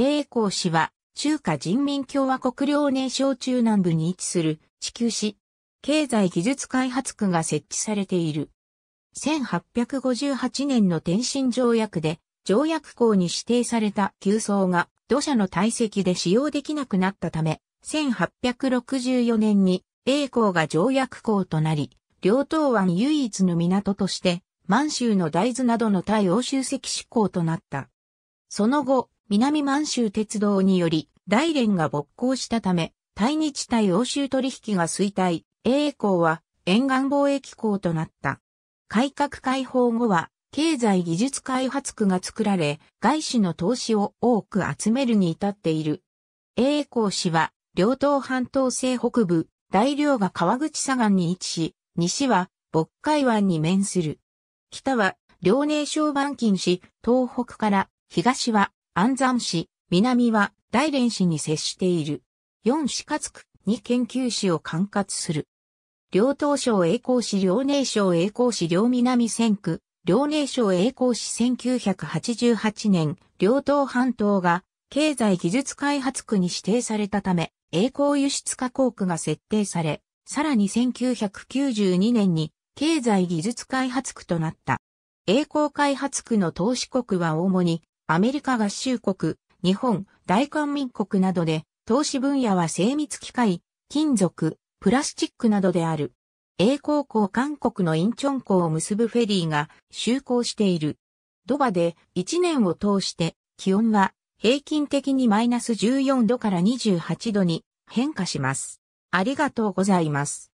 栄光市は、中華人民共和国領年省中南部に位置する地球市、経済技術開発区が設置されている。1858年の天津条約で、条約港に指定された急層が土砂の堆積で使用できなくなったため、1864年に栄光が条約港となり、両東湾唯一の港として、満州の大豆などの対欧州石志港となった。その後、南満州鉄道により、大連が勃興したため、対日対欧州取引が衰退、英港は沿岸貿易港となった。改革開放後は、経済技術開発区が作られ、外資の投資を多く集めるに至っている。英港市は、両東半島西北部、大領が川口左岸に位置し、西は、渤海湾に面する。北は、遼寧省板金市、東北から、東は、安山市、南は大連市に接している。四市かつに研究市を管轄する。両東省栄光市両寧省栄光市両南線区、両寧省栄光市1988年、両東半島が経済技術開発区に指定されたため、栄光輸出加工区が設定され、さらに1992年に経済技術開発区となった。栄光開発区の投資国は主にアメリカ合衆国、日本、大韓民国などで、投資分野は精密機械、金属、プラスチックなどである。英高港韓国のインチョン港を結ぶフェリーが就航している。ドバで1年を通して気温は平均的にマイナス14度から28度に変化します。ありがとうございます。